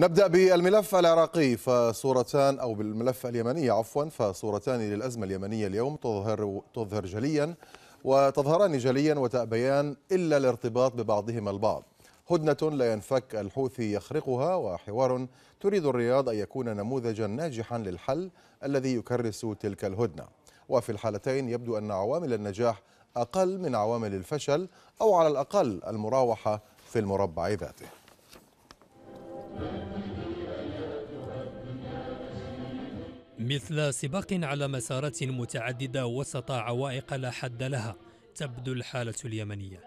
نبدأ بالملف العراقي فصورتان أو بالملف اليمني عفوا فصورتان للأزمة اليمنية اليوم تظهر تظهر جليا وتظهران جليا وتأبيان إلا الارتباط ببعضهما البعض هدنة لا ينفك الحوثي يخرقها وحوار تريد الرياض أن يكون نموذجا ناجحا للحل الذي يكرس تلك الهدنة وفي الحالتين يبدو أن عوامل النجاح أقل من عوامل الفشل أو على الأقل المراوحة في المربع ذاته مثل سباق على مسارات متعددة وسط عوائق لا حد لها تبدو الحالة اليمنية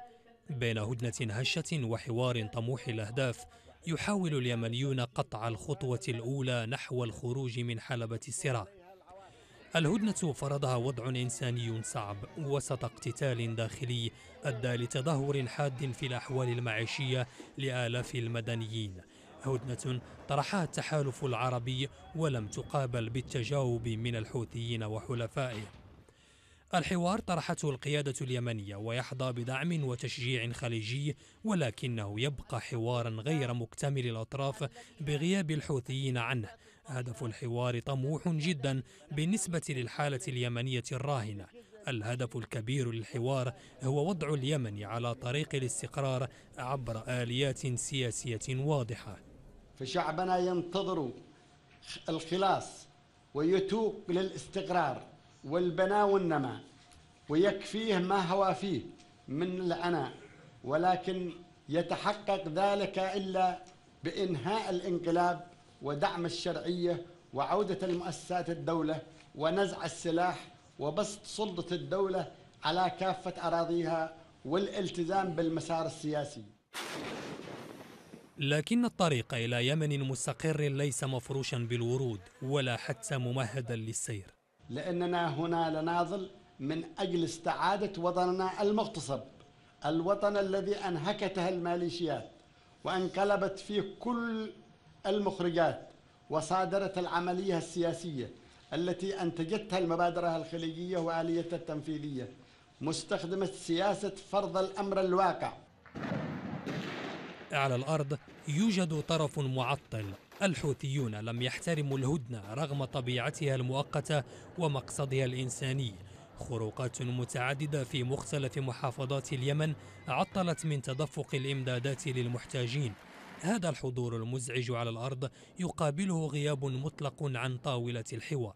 بين هدنة هشة وحوار طموح الأهداف يحاول اليمنيون قطع الخطوة الأولى نحو الخروج من حلبة الصراع الهدنة فرضها وضع إنساني صعب وسط اقتتال داخلي أدى لتدهور حاد في الأحوال المعيشية لآلاف المدنيين هدنة طرحها التحالف العربي ولم تقابل بالتجاوب من الحوثيين وحلفائه الحوار طرحته القيادة اليمنية ويحظى بدعم وتشجيع خليجي ولكنه يبقى حوارا غير مكتمل الأطراف بغياب الحوثيين عنه هدف الحوار طموح جدا بالنسبة للحالة اليمنية الراهنة الهدف الكبير للحوار هو وضع اليمن على طريق الاستقرار عبر آليات سياسية واضحة فشعبنا ينتظر الخلاص ويتوق للاستقرار والبناء والنماء ويكفيه ما هو فيه من العناء ولكن يتحقق ذلك إلا بإنهاء الانقلاب ودعم الشرعية وعودة المؤسسات الدولة ونزع السلاح وبسط سلطة الدولة على كافة أراضيها والالتزام بالمسار السياسي لكن الطريق إلى يمن مستقر ليس مفروشا بالورود ولا حتى ممهدا للسير لأننا هنا لناظل من أجل استعادة وطننا المغتصب الوطن الذي أنهكته الماليشيات وانقلبت فيه كل المخرجات وصادرت العملية السياسية التي أنتجتها المبادرة الخليجية وآليتها التنفيذية مستخدمة سياسة فرض الأمر الواقع على الأرض يوجد طرف معطل الحوثيون لم يحترموا الهدنة رغم طبيعتها المؤقتة ومقصدها الإنساني خروقات متعددة في مختلف محافظات اليمن عطلت من تدفق الإمدادات للمحتاجين هذا الحضور المزعج على الأرض يقابله غياب مطلق عن طاولة الحوار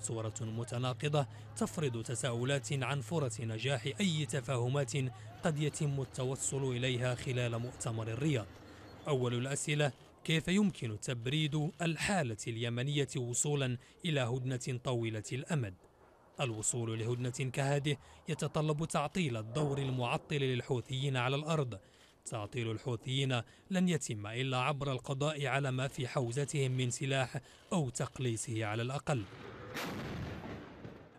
صورة متناقضة تفرض تساؤلات عن فرص نجاح أي تفاهمات قد يتم التوصل إليها خلال مؤتمر الرياض أول الأسئلة كيف يمكن تبريد الحالة اليمنية وصولا إلى هدنة طويلة الأمد؟ الوصول لهدنة كهذه يتطلب تعطيل الدور المعطل للحوثيين على الأرض تعطيل الحوثيين لن يتم إلا عبر القضاء على ما في حوزتهم من سلاح أو تقليصه على الأقل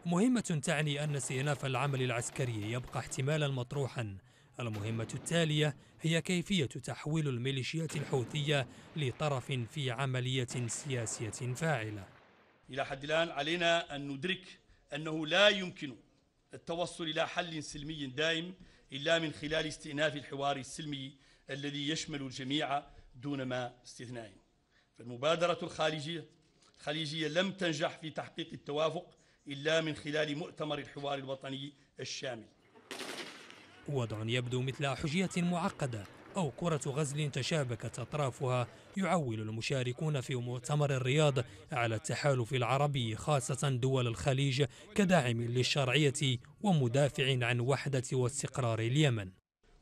مهمة تعني أن استئناف العمل العسكري يبقى احتمالا مطروحا المهمة التالية هي كيفية تحويل الميليشيات الحوثية لطرف في عملية سياسية فاعلة إلى حد الآن علينا أن ندرك أنه لا يمكن التوصل إلى حل سلمي دائم إلا من خلال استئناف الحوار السلمي الذي يشمل الجميع دون ما استثناء فالمبادرة الخارجية خليجية لم تنجح في تحقيق التوافق إلا من خلال مؤتمر الحوار الوطني الشامل وضع يبدو مثل حجية معقدة أو كرة غزل تشابكت أطرافها يعول المشاركون في مؤتمر الرياض على التحالف العربي خاصة دول الخليج كداعم للشرعية ومدافع عن وحدة واستقرار اليمن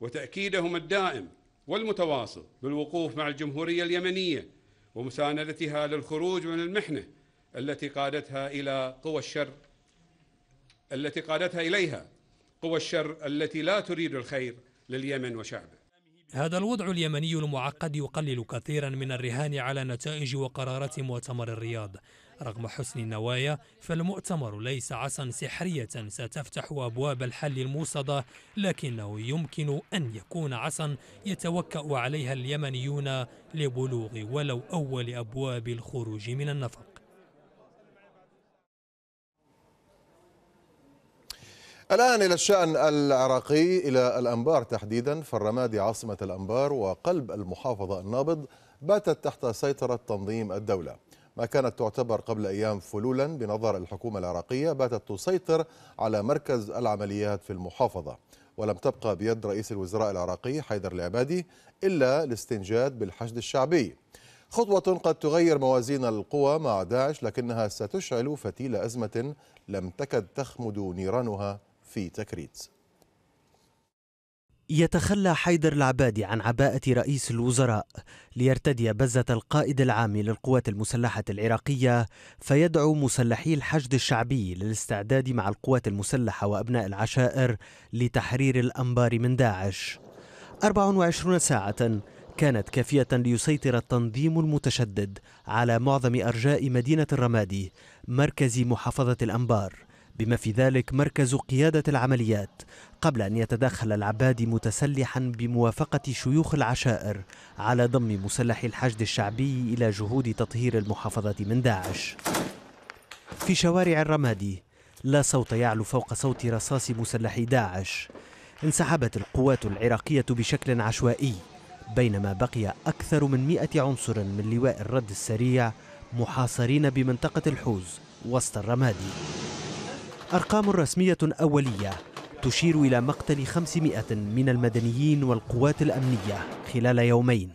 وتأكيدهم الدائم والمتواصل بالوقوف مع الجمهورية اليمنية ومساندتها للخروج من المحنه التي قادتها الى قوى الشر التي قادتها اليها قوى الشر التي لا تريد الخير لليمن وشعبه. هذا الوضع اليمني المعقد يقلل كثيرا من الرهان على نتائج وقرارات مؤتمر الرياض رغم حسن النوايا فالمؤتمر ليس عصا سحرية ستفتح أبواب الحل الموصدة لكنه يمكن أن يكون عصا يتوكأ عليها اليمنيون لبلوغ ولو أول أبواب الخروج من النفق الآن إلى الشأن العراقي إلى الأنبار تحديدا فالرمادي عاصمة الأنبار وقلب المحافظة النابض باتت تحت سيطرة تنظيم الدولة ما كانت تعتبر قبل أيام فلولا بنظر الحكومة العراقية باتت تسيطر على مركز العمليات في المحافظة ولم تبقى بيد رئيس الوزراء العراقي حيدر العبادي إلا الاستنجاد بالحشد الشعبي خطوة قد تغير موازين القوى مع داعش لكنها ستشعل فتيل أزمة لم تكد تخمد نيرانها في تكريت يتخلى حيدر العبادي عن عباءة رئيس الوزراء ليرتدي بزة القائد العام للقوات المسلحة العراقية فيدعو مسلحي الحشد الشعبي للاستعداد مع القوات المسلحة وأبناء العشائر لتحرير الأنبار من داعش 24 ساعة كانت كافية ليسيطر التنظيم المتشدد على معظم أرجاء مدينة الرمادي مركز محافظة الأنبار بما في ذلك مركز قيادة العمليات قبل أن يتدخل العبادي متسلحا بموافقة شيوخ العشائر على ضم مسلحي الحشد الشعبي إلى جهود تطهير المحافظة من داعش في شوارع الرمادي لا صوت يعلو فوق صوت رصاص مسلحي داعش انسحبت القوات العراقية بشكل عشوائي بينما بقي أكثر من مئة عنصر من لواء الرد السريع محاصرين بمنطقة الحوز وسط الرمادي أرقام رسمية أولية تشير إلى مقتل 500 من المدنيين والقوات الأمنية خلال يومين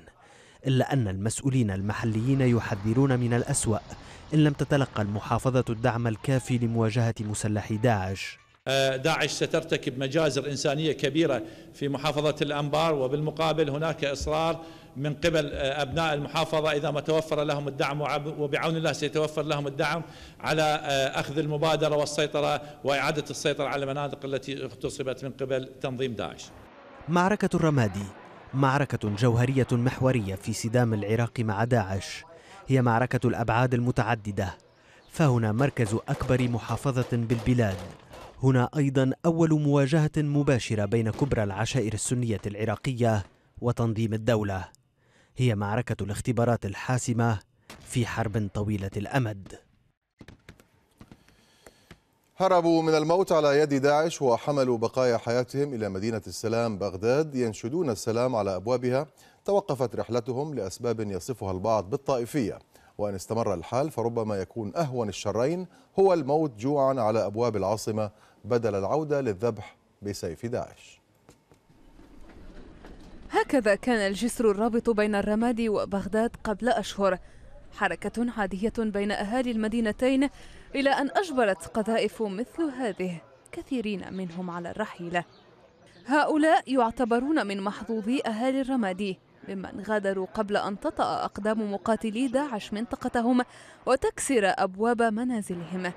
إلا أن المسؤولين المحليين يحذرون من الأسوأ إن لم تتلقى المحافظة الدعم الكافي لمواجهة مسلحي داعش آه، داعش سترتكب مجازر إنسانية كبيرة في محافظة الأنبار وبالمقابل هناك إصرار من قبل آه، أبناء المحافظة إذا ما توفر لهم الدعم وبعون الله سيتوفر لهم الدعم على آه، أخذ المبادرة والسيطرة وإعادة السيطرة على المناطق التي اغتصبت من قبل تنظيم داعش معركة الرمادي معركة جوهرية محورية في صدام العراق مع داعش هي معركة الأبعاد المتعددة فهنا مركز أكبر محافظة بالبلاد هنا أيضا أول مواجهة مباشرة بين كبرى العشائر السنية العراقية وتنظيم الدولة هي معركة الاختبارات الحاسمة في حرب طويلة الأمد هربوا من الموت على يد داعش وحملوا بقايا حياتهم إلى مدينة السلام بغداد ينشدون السلام على أبوابها توقفت رحلتهم لأسباب يصفها البعض بالطائفية وإن استمر الحال فربما يكون أهون الشرين هو الموت جوعا على أبواب العاصمة بدل العودة للذبح بسيف داعش هكذا كان الجسر الرابط بين الرماد وبغداد قبل أشهر حركة عادية بين أهالي المدينتين إلى أن أجبرت قذائف مثل هذه كثيرين منهم على الرحيل هؤلاء يعتبرون من محظوظي أهالي الرمادي ممن غادروا قبل أن تطأ أقدام مقاتلي داعش منطقتهم وتكسر أبواب منازلهم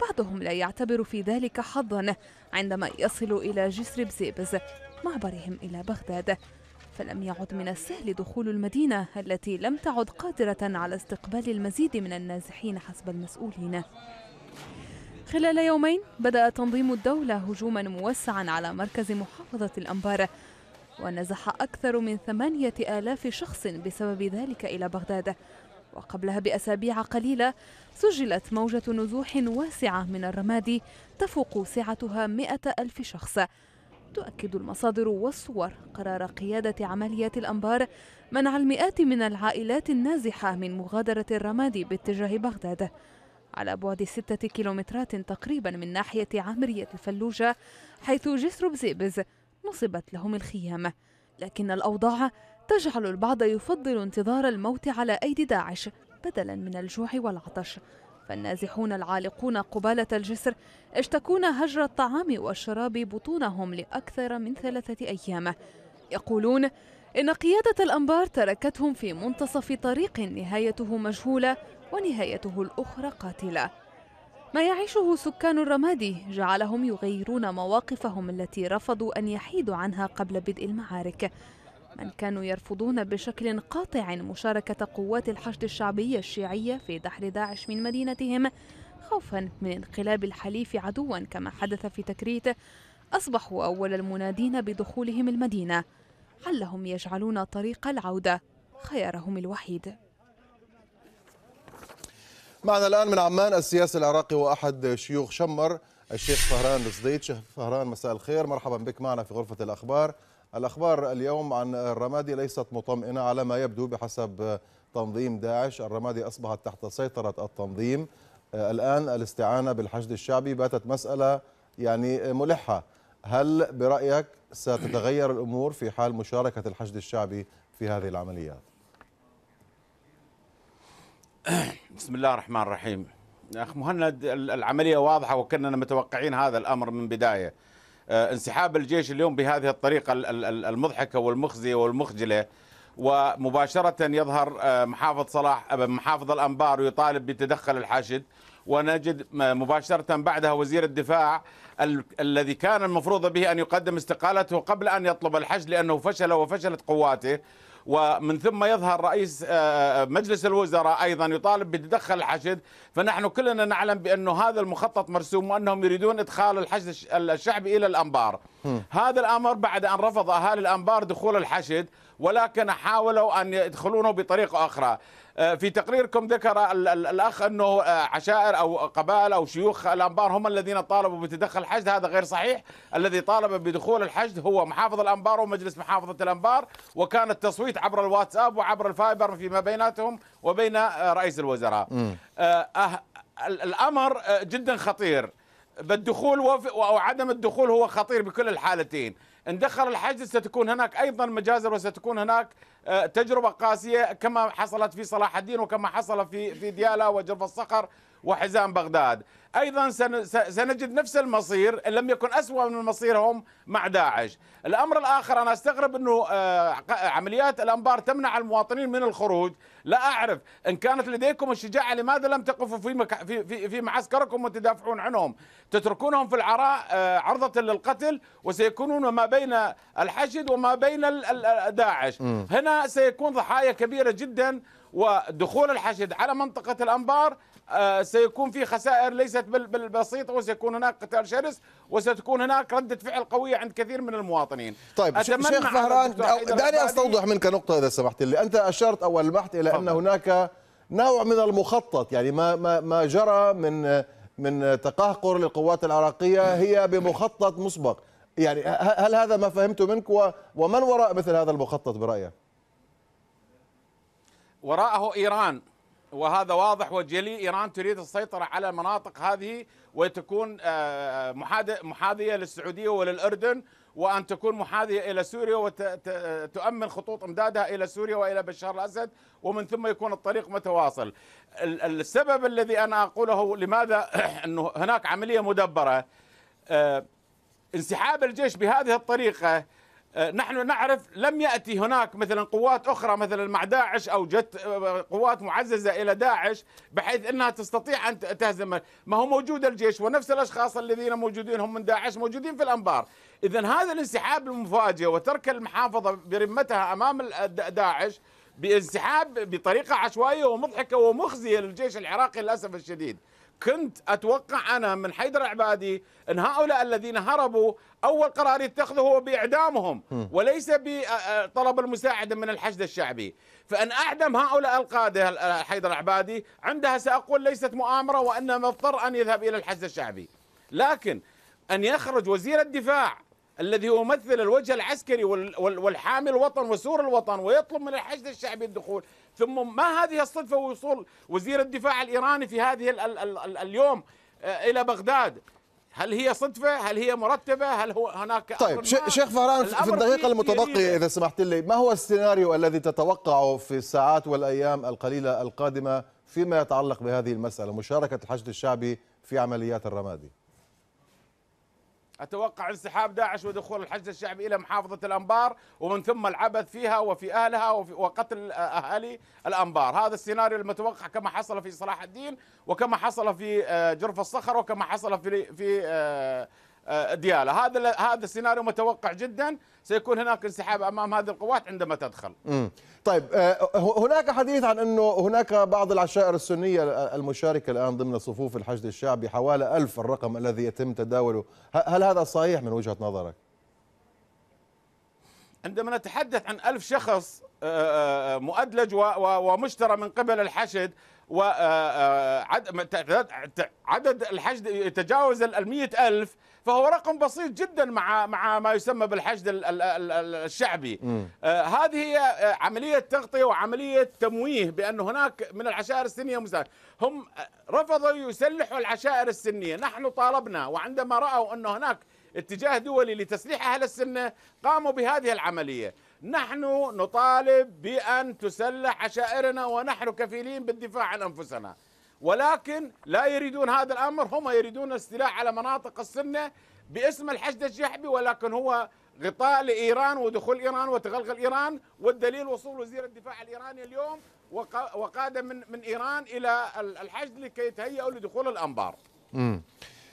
بعضهم لا يعتبر في ذلك حظا عندما يصل إلى جسر بزيبز معبرهم إلى بغداد فلم يعد من السهل دخول المدينة التي لم تعد قادرة على استقبال المزيد من النازحين حسب المسؤولين خلال يومين بدأ تنظيم الدولة هجوما موسعا على مركز محافظة الأنبار ونزح أكثر من ثمانية آلاف شخص بسبب ذلك إلى بغداد وقبلها بأسابيع قليلة سجلت موجة نزوح واسعة من الرمادي تفوق سعتها مئة ألف شخص تؤكد المصادر والصور قرار قيادة عمليات الأنبار منع المئات من العائلات النازحة من مغادرة الرمادي باتجاه بغداد على بعد ستة كيلومترات تقريبا من ناحية عامرية الفلوجة حيث جسر بزيبز نصبت لهم الخيام لكن الأوضاع تجعل البعض يفضل انتظار الموت على أيدي داعش بدلا من الجوع والعطش فالنازحون العالقون قبالة الجسر يشتكون هجر الطعام والشراب بطونهم لأكثر من ثلاثة أيام يقولون إن قيادة الأنبار تركتهم في منتصف طريق نهايته مجهولة ونهايته الأخرى قاتلة ما يعيشه سكان الرمادي جعلهم يغيرون مواقفهم التي رفضوا أن يحيدوا عنها قبل بدء المعارك من كانوا يرفضون بشكل قاطع مشاركة قوات الحشد الشعبي الشيعية في دحر داعش من مدينتهم خوفا من انقلاب الحليف عدوا كما حدث في تكريت أصبحوا أول المنادين بدخولهم المدينة علهم يجعلون طريق العودة خيارهم الوحيد معنا الآن من عمان السياسي العراقي وأحد شيوخ شمر الشيخ فهران شيخ فهران مساء الخير مرحبا بك معنا في غرفة الأخبار الأخبار اليوم عن الرمادي ليست مطمئنة على ما يبدو بحسب تنظيم داعش الرمادي أصبحت تحت سيطرة التنظيم الآن الاستعانة بالحشد الشعبي باتت مسألة يعني ملحة هل برأيك ستتغير الأمور في حال مشاركة الحشد الشعبي في هذه العمليات بسم الله الرحمن الرحيم أخ مهند العملية واضحة وكنا متوقعين هذا الأمر من بداية آه، انسحاب الجيش اليوم بهذه الطريقة المضحكة والمخزية والمخجلة ومباشرة يظهر آه، محافظ صلاح آه، محافظ الأنبار ويطالب بتدخل الحاشد ونجد مباشرة بعدها وزير الدفاع الذي كان المفروض به أن يقدم استقالته قبل أن يطلب الحشد لأنه فشل وفشلت قواته ومن ثم يظهر رئيس آه، آه، مجلس الوزراء أيضا يطالب بتدخل الحشد فنحن كلنا نعلم بأن هذا المخطط مرسوم وأنهم يريدون إدخال الحشد الشعبي إلى الأنبار هذا الأمر بعد أن رفض أهالي الأنبار دخول الحشد ولكن حاولوا أن يدخلونه بطريقة أخرى آه، في تقريركم ذكر الأخ أنه آه، عشائر أو قبائل أو شيوخ الأنبار هم الذين طالبوا بتدخل الحشد هذا غير صحيح الذي طالب بدخول الحشد هو محافظ الأنبار ومجلس محافظة الأنبار وكان التصويت عبر الواتساب وعبر الفايبر فيما بيناتهم وبين آه، رئيس الوزراء أه الأمر جدا خطير بالدخول وعدم الدخول هو خطير بكل الحالتين ان دخل الحجز ستكون هناك ايضا مجازر وستكون هناك آه، تجربه قاسيه كما حصلت في صلاح الدين وكما حصل في في ديالا وجرف الصخر وحزام بغداد أيضا سنجد نفس المصير إن لم يكن أسوأ من مصيرهم مع داعش الأمر الآخر أنا أستغرب أنه آه، عمليات الأنبار تمنع المواطنين من الخروج لا أعرف إن كانت لديكم الشجاعة لماذا لم تقفوا في, مك... في, في, في معسكركم وتدافعون عنهم تتركونهم في العراء آه، عرضة للقتل وسيكونون ما بين الحشد وما بين داعش هنا سيكون ضحايا كبيرة جدا ودخول الحشد على منطقة الأنبار آه، سيكون في خسائر ليست بالبسيطه وسيكون هناك قتال شرس وستكون هناك رده فعل قويه عند كثير من المواطنين. طيب شيخ فهران دعني استوضح منك نقطه اذا سمحت لي، انت اشرت او لمحت الى ان هناك نوع من المخطط يعني ما ما ما جرى من من تقهقر للقوات العراقيه هي بمخطط مسبق، يعني هل هذا ما فهمته منك ومن وراء مثل هذا المخطط برايك؟ وراءه ايران وهذا واضح وجلي إيران تريد السيطرة على المناطق هذه وتكون آه، آه، محاذية للسعودية وللأردن وأن تكون محاذية إلى سوريا وتؤمن خطوط إمدادها إلى سوريا وإلى بشار الأسد ومن ثم يكون الطريق متواصل السبب الذي أنا أقوله لماذا أنه هناك عملية مدبرة آه، انسحاب الجيش بهذه الطريقة آه، نحن نعرف لم ياتي هناك مثلا قوات اخرى مثلا مع داعش او جت آه، قوات معززه الى داعش بحيث انها تستطيع ان تهزم ما هو موجود الجيش ونفس الاشخاص الذين موجودين هم من داعش موجودين في الانبار اذا هذا الانسحاب المفاجئ وترك المحافظه برمتها امام داعش بانسحاب بطريقه عشوائيه ومضحكه ومخزيه للجيش العراقي للاسف الشديد كنت اتوقع انا من حيدر عبادي ان هؤلاء الذين هربوا اول قرار يتخذه هو باعدامهم وليس بطلب المساعده من الحشد الشعبي، فان اعدم هؤلاء القاده حيدر عبادي عندها ساقول ليست مؤامره وانما اضطر ان يذهب الى الحشد الشعبي. لكن ان يخرج وزير الدفاع الذي يمثل الوجه العسكري والحامي الوطن وسور الوطن ويطلب من الحشد الشعبي الدخول ثم ما هذه الصدفة ووصول وزير الدفاع الإيراني في هذه الـ الـ الـ اليوم آه، إلى بغداد هل هي صدفة؟ هل هي مرتبة؟ هل هو هناك طيب شيخ فهران في الدقيقة المتبقية إذا سمحت لي ما هو السيناريو الذي تتوقعه في الساعات والأيام القليلة القادمة فيما يتعلق بهذه المسألة مشاركة الحشد الشعبي في عمليات الرمادي؟ أتوقع انسحاب داعش ودخول الحشد الشعبي إلى محافظة الأنبار ومن ثم العبث فيها وفي أهلها وفي وقتل أهالي الأنبار هذا السيناريو المتوقع كما حصل في صلاح الدين وكما حصل في آه، جرف الصخر وكما حصل في في آه، آه، ديالا هذا هذا السيناريو متوقع جدا سيكون هناك انسحاب امام هذه القوات عندما تدخل مم. طيب آه، هناك حديث عن انه هناك بعض العشائر السنيه المشاركه الان ضمن صفوف الحشد الشعبي حوالي ألف الرقم الذي يتم تداوله هل هذا صحيح من وجهه نظرك عندما نتحدث عن ألف شخص آه، مؤدلج ومشترى من قبل الحشد وعدد الحشد يتجاوز ال ألف فهو رقم بسيط جدا مع مع ما يسمى بالحشد الشعبي آه هذه آه، عمليه تغطيه وعمليه تمويه بان هناك من العشائر السنيه مساعد هم آه، رفضوا يسلحوا العشائر السنيه نحن طالبنا وعندما راوا ان هناك اتجاه دولي لتسليح اهل السنه قاموا بهذه العمليه نحن نطالب بان تسلح عشائرنا ونحن كفيلين بالدفاع عن انفسنا ولكن لا يريدون هذا الامر هم يريدون الاستيلاء على مناطق السنه باسم الحشد الشعبي ولكن هو غطاء لايران ودخول ايران وتغلغل ايران والدليل وصول وزير الدفاع الايراني اليوم وقاده من من ايران الى الحشد لكي يتهيئوا لدخول الانبار. مم.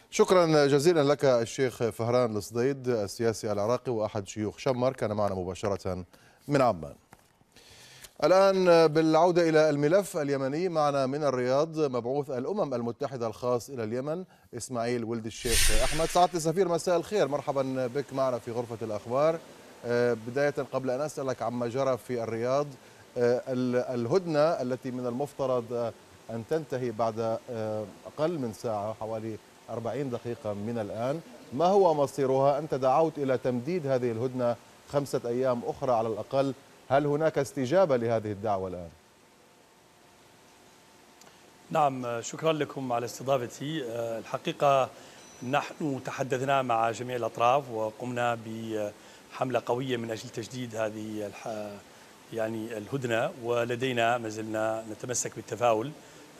شكرا جزيلا لك الشيخ فهران الصديد السياسي العراقي واحد شيوخ شمر كان معنا مباشره من عمان. الآن بالعودة إلى الملف اليمني معنا من الرياض مبعوث الأمم المتحدة الخاص إلى اليمن إسماعيل ولد الشيخ أحمد سعادة السفير مساء الخير مرحبا بك معنا في غرفة الأخبار آه، بداية قبل أن أسألك عما جرى في الرياض آه، الهدنة التي من المفترض أن تنتهي بعد آه، أقل من ساعة حوالي 40 دقيقة من الآن ما هو مصيرها أنت دعوت إلى تمديد هذه الهدنة خمسة أيام أخرى على الأقل هل هناك استجابة لهذه الدعوة الآن؟ نعم شكرا لكم على استضافتي آه، الحقيقة نحن تحدثنا مع جميع الأطراف وقمنا بحملة قوية من أجل تجديد هذه يعني الهدنة ولدينا ما زلنا نتمسك بالتفاؤل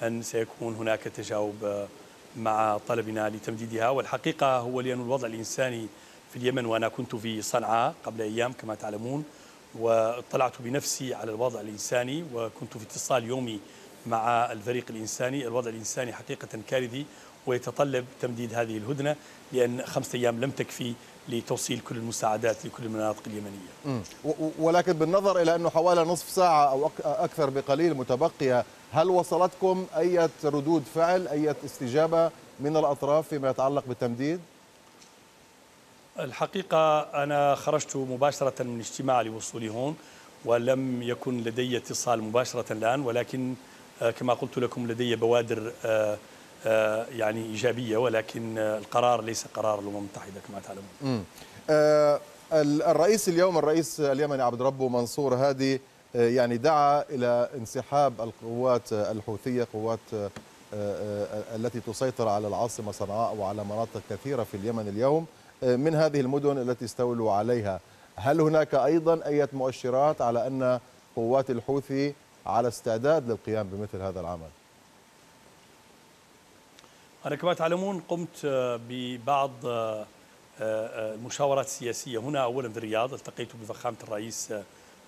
أن سيكون هناك تجاوب آه، مع طلبنا لتمديدها والحقيقة هو لأن الوضع الإنساني في اليمن وأنا كنت في صنعاء قبل أيام كما تعلمون واطلعت بنفسي على الوضع الإنساني وكنت في اتصال يومي مع الفريق الإنساني الوضع الإنساني حقيقة كارثي ويتطلب تمديد هذه الهدنة لأن خمسة أيام لم تكفي لتوصيل كل المساعدات لكل المناطق اليمنية ولكن بالنظر إلى أنه حوالي نصف ساعة أو أكثر بقليل متبقية هل وصلتكم أي ردود فعل أي استجابة من الأطراف فيما يتعلق بالتمديد؟ الحقيقة أنا خرجت مباشرة من اجتماع لوصولي هون ولم يكن لدي اتصال مباشرة الآن ولكن آه، كما قلت لكم لدي بوادر آه، آه، يعني إيجابية ولكن القرار ليس قرار الأمم المتحدة كما تعلمون الرئيس اليوم الرئيس اليمني عبد ربه منصور هادي يعني دعا إلى انسحاب القوات الحوثية قوات التي تسيطر على العاصمة صنعاء وعلى مناطق كثيرة في اليمن اليوم من هذه المدن التي استولوا عليها هل هناك أيضا أي مؤشرات على أن قوات الحوثي على استعداد للقيام بمثل هذا العمل أنا كما تعلمون قمت ببعض آه، آه، المشاورات السياسية هنا أولا في الرياض التقيت بفخامة الرئيس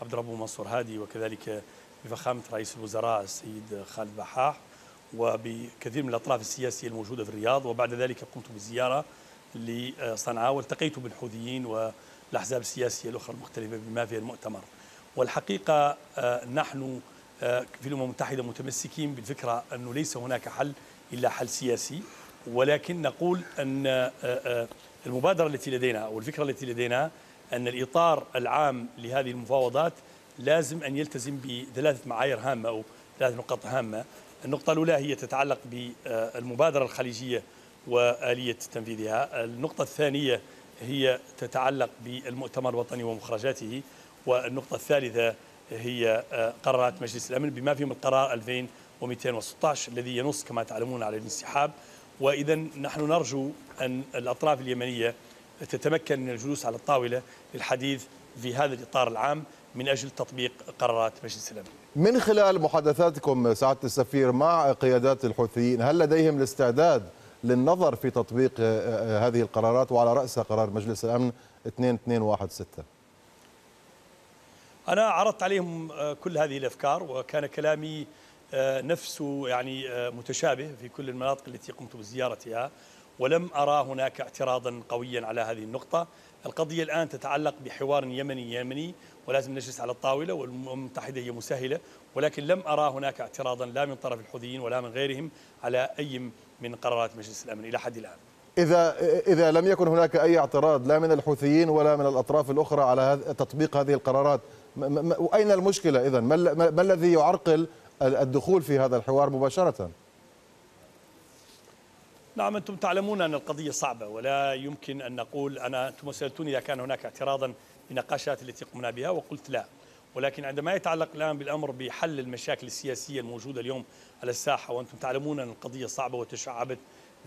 عبد ربه منصور هادي وكذلك بفخامة رئيس الوزراء السيد خالد بحاح وبكثير من الأطراف السياسية الموجودة في الرياض وبعد ذلك قمت بزيارة لصنعاء والتقيت بالحوثيين والأحزاب السياسية الأخرى المختلفة بما في المؤتمر والحقيقة آه، نحن آه، في الأمم المتحدة متمسكين بالفكرة أنه ليس هناك حل إلا حل سياسي ولكن نقول أن آه، المبادرة التي لدينا أو الفكرة التي لدينا أن الإطار العام لهذه المفاوضات لازم أن يلتزم بثلاثة معايير هامة أو ثلاث نقاط هامة النقطة الأولى هي تتعلق بالمبادرة الخليجية وآلية تنفيذها النقطة الثانية هي تتعلق بالمؤتمر الوطني ومخرجاته والنقطة الثالثة هي آه، قرارات مجلس الأمن بما فيهم القرار 2216 الذي ينص كما تعلمون على الانسحاب وإذا نحن نرجو أن الأطراف اليمنية تتمكن من الجلوس على الطاولة للحديث في هذا الإطار العام من أجل تطبيق قرارات مجلس الأمن من خلال محادثاتكم سعادة السفير مع قيادات الحوثيين هل لديهم الاستعداد للنظر في تطبيق آه، آه، آه، هذه القرارات وعلى رأسها قرار مجلس الأمن 2216 أنا عرضت عليهم كل هذه الأفكار وكان كلامي نفسه يعني متشابه في كل المناطق التي قمت بزيارتها ولم أرى هناك اعتراضا قويا على هذه النقطة القضية الآن تتعلق بحوار يمني يمني ولازم نجلس على الطاولة والأمم المتحدة هي مسهلة ولكن لم أرى هناك اعتراضا لا من طرف الحوثيين ولا من غيرهم على أي من قرارات مجلس الأمن إلى حد الآن إذا إذا لم يكن هناك أي اعتراض لا من الحوثيين ولا من الأطراف الأخرى على تطبيق هذه القرارات أين المشكلة إذا ما الذي يعرقل الدخول في هذا الحوار مباشرة نعم أنتم تعلمون أن القضية صعبة ولا يمكن أن نقول أنا أنتم سألتوني إذا كان هناك اعتراضا بنقاشات التي قمنا بها وقلت لا ولكن عندما يتعلق الآن بالأمر بحل المشاكل السياسية الموجودة اليوم على الساحة وأنتم تعلمون أن القضية صعبة وتشعبت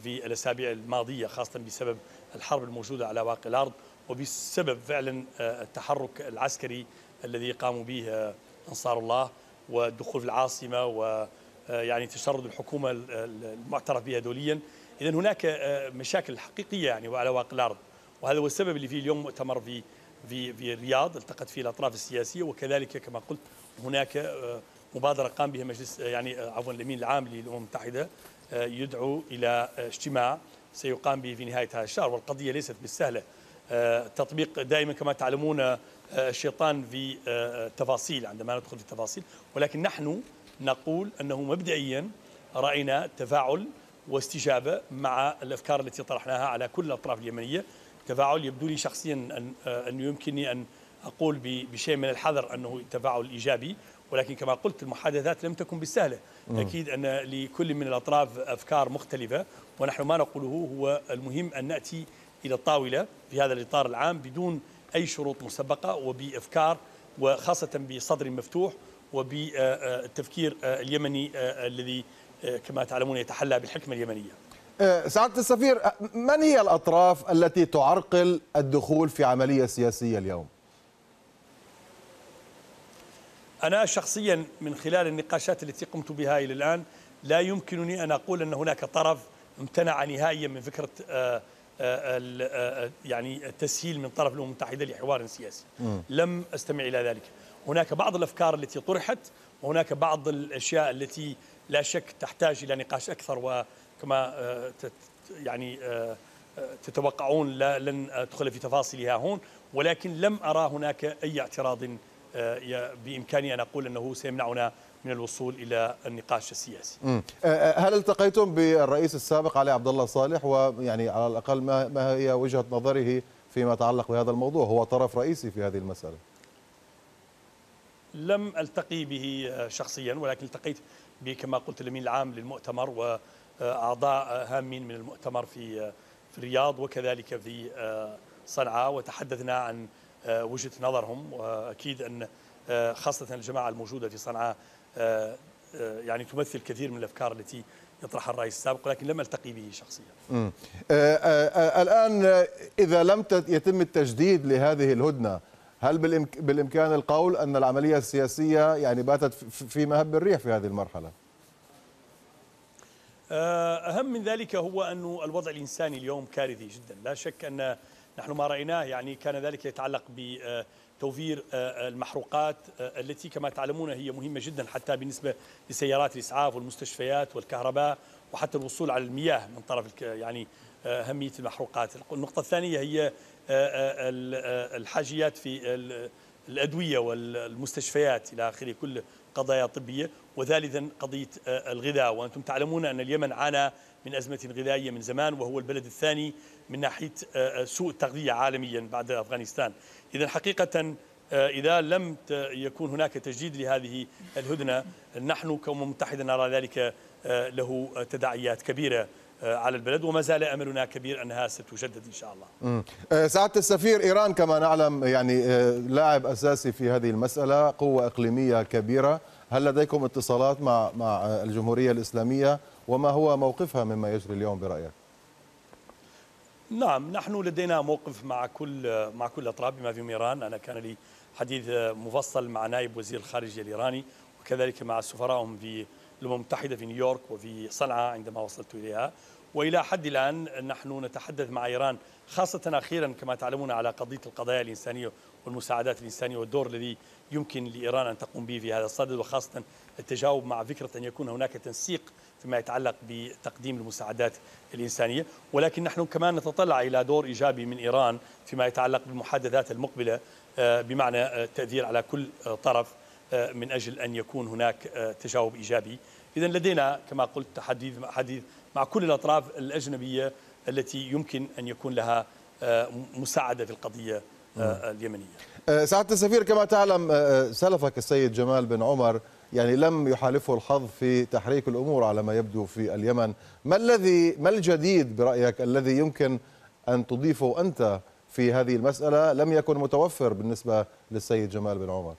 في الأسابيع الماضية خاصة بسبب الحرب الموجودة على واقع الأرض وبسبب فعلا آه، التحرك العسكري الذي قاموا به آه، أنصار الله والدخول في العاصمة ويعني آه، تشرد الحكومة المعترف بها دوليا إذا هناك مشاكل حقيقية يعني وعلى واقع الأرض وهذا هو السبب اللي فيه اليوم مؤتمر في في في الرياض التقت فيه الاطراف السياسيه وكذلك كما قلت هناك آه، مبادره قام بها مجلس آه، يعني آه، عفوا الامين العام للامم المتحده يدعو الى اجتماع سيقام به في نهايه هذا الشهر والقضيه ليست بالسهله تطبيق دائما كما تعلمون الشيطان في التفاصيل عندما ندخل في التفاصيل ولكن نحن نقول انه مبدئيا راينا تفاعل واستجابه مع الافكار التي طرحناها على كل الاطراف اليمنيه تفاعل يبدو لي شخصيا أن آه، أن يمكنني أن أقول بشيء من الحذر أنه تفاعل إيجابي ولكن كما قلت المحادثات لم تكن بالسهلة أكيد أن لكل من الأطراف أفكار مختلفة ونحن ما نقوله هو المهم أن نأتي إلى الطاولة في هذا الإطار العام بدون أي شروط مسبقة وبأفكار وخاصة بصدر مفتوح وبالتفكير آه، آه، اليمني الذي كما تعلمون يتحلى بالحكمة اليمنية آه، سعادة السفير آه، من هي الأطراف التي تعرقل الدخول في عملية سياسية اليوم؟ أنا شخصيا من خلال النقاشات التي قمت بها إلى الآن لا يمكنني أن أقول أن هناك طرف امتنع نهائيا من فكرة آه، يعني التسهيل من طرف الأمم المتحدة لحوار سياسي لم أستمع إلى ذلك هناك بعض الأفكار التي طرحت وهناك بعض الأشياء التي لا شك تحتاج إلى نقاش أكثر و كما آه، يعني آه، آه، تتوقعون لا لن أدخل في تفاصيلها هون ولكن لم أرى هناك أي اعتراض بإمكاني أن أقول أنه سيمنعنا من الوصول إلى النقاش السياسي هل التقيتم بالرئيس السابق علي عبد الله صالح ويعني على الأقل ما هي وجهة نظره فيما يتعلق بهذا الموضوع هو طرف رئيسي في هذه المسألة لم التقي به شخصيا ولكن التقيت به كما قلت الامين العام للمؤتمر و آه، أعضاء هامين من المؤتمر في آه، في الرياض وكذلك في آه، صنعاء وتحدثنا عن وجهة نظرهم وأكيد أن خاصة الجماعة الموجودة في صنعاء يعني تمثل كثير من الأفكار التي يطرحها الرئيس السابق ولكن لم التقي به شخصيا آآ الآن إذا لم يتم التجديد لهذه الهدنة هل بالإمكان القول أن العملية السياسية يعني باتت في مهب الريح في هذه المرحلة؟ آه، أهم من ذلك هو أن الوضع الإنساني اليوم كارثي جدا لا شك أن نحن ما رأيناه يعني كان ذلك يتعلق بتوفير آه، آه، المحروقات التي كما تعلمون هي مهمة جدا حتى بالنسبة لسيارات الإسعاف والمستشفيات والكهرباء وحتى الوصول على المياه من طرف يعني أهمية المحروقات النقطة الثانية هي الحاجيات في الأدوية والمستشفيات إلى آخره كل قضايا طبية وثالثا قضية آه، الغذاء وأنتم تعلمون أن اليمن عانى من أزمة غذائية من زمان وهو البلد الثاني من ناحية آه، آه، سوء التغذية عالميا بعد أفغانستان إذا حقيقة إذا لم يكون هناك تجديد لهذه الهدنة نحن كأمم متحدة نرى ذلك له تداعيات كبيرة على البلد وما زال املنا كبير انها ستجدد ان شاء الله. سعاده السفير ايران كما نعلم يعني لاعب اساسي في هذه المساله، قوه اقليميه كبيره، هل لديكم اتصالات مع مع الجمهورية الإسلامية وما هو موقفها مما يجري اليوم برأيك؟ نعم نحن لدينا موقف مع كل مع كل الأطراف بما فيهم إيران أنا كان لي حديث مفصل مع نائب وزير الخارجية الإيراني وكذلك مع سفرائهم في الأمم المتحدة في نيويورك وفي صنعاء عندما وصلت إليها وإلى حد الآن نحن نتحدث مع إيران خاصة أخيرا كما تعلمون على قضية القضايا الإنسانية والمساعدات الإنسانية والدور الذي يمكن لإيران أن تقوم به في هذا الصدد وخاصة التجاوب مع فكرة أن يكون هناك تنسيق فيما يتعلق بتقديم المساعدات الإنسانية ولكن نحن كمان نتطلع إلى دور إيجابي من إيران فيما يتعلق بالمحادثات المقبلة آه، بمعنى آه، التأثير على كل آه، طرف من أجل أن يكون هناك تجاوب إيجابي إذا لدينا كما قلت تحديث حديث مع كل الأطراف الأجنبية التي يمكن أن يكون لها مساعدة في القضية آه، اليمنيه. آه، سعاده السفير كما تعلم آه، سلفك السيد جمال بن عمر يعني لم يحالفه الحظ في تحريك الامور على ما يبدو في اليمن، ما الذي ما الجديد برايك الذي يمكن ان تضيفه انت في هذه المساله لم يكن متوفر بالنسبه للسيد جمال بن عمر؟